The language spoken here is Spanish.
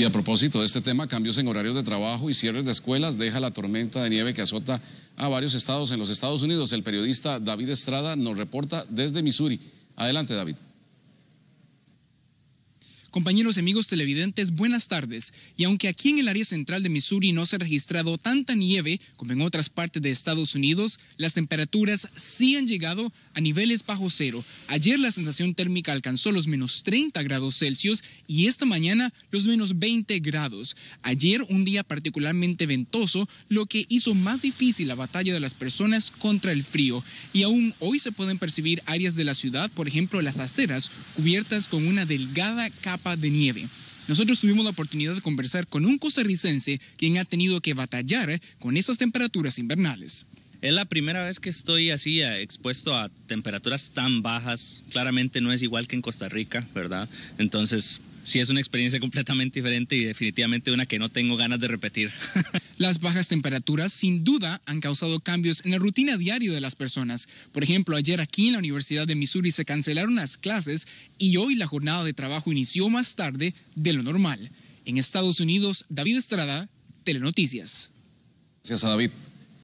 Y a propósito de este tema, cambios en horarios de trabajo y cierres de escuelas deja la tormenta de nieve que azota a varios estados en los Estados Unidos. El periodista David Estrada nos reporta desde Missouri. Adelante, David. Compañeros y amigos televidentes, buenas tardes. Y aunque aquí en el área central de Missouri no se ha registrado tanta nieve como en otras partes de Estados Unidos, las temperaturas sí han llegado a niveles bajo cero. Ayer la sensación térmica alcanzó los menos 30 grados Celsius y esta mañana los menos 20 grados. Ayer un día particularmente ventoso, lo que hizo más difícil la batalla de las personas contra el frío. Y aún hoy se pueden percibir áreas de la ciudad, por ejemplo las aceras, cubiertas con una delgada capa de nieve. Nosotros tuvimos la oportunidad de conversar con un costarricense quien ha tenido que batallar con esas temperaturas invernales. Es la primera vez que estoy así eh, expuesto a temperaturas tan bajas. Claramente no es igual que en Costa Rica, ¿verdad? Entonces, sí es una experiencia completamente diferente y definitivamente una que no tengo ganas de repetir. Las bajas temperaturas sin duda han causado cambios en la rutina diaria de las personas. Por ejemplo, ayer aquí en la Universidad de Missouri se cancelaron las clases y hoy la jornada de trabajo inició más tarde de lo normal. En Estados Unidos, David Estrada, Telenoticias. Gracias a David.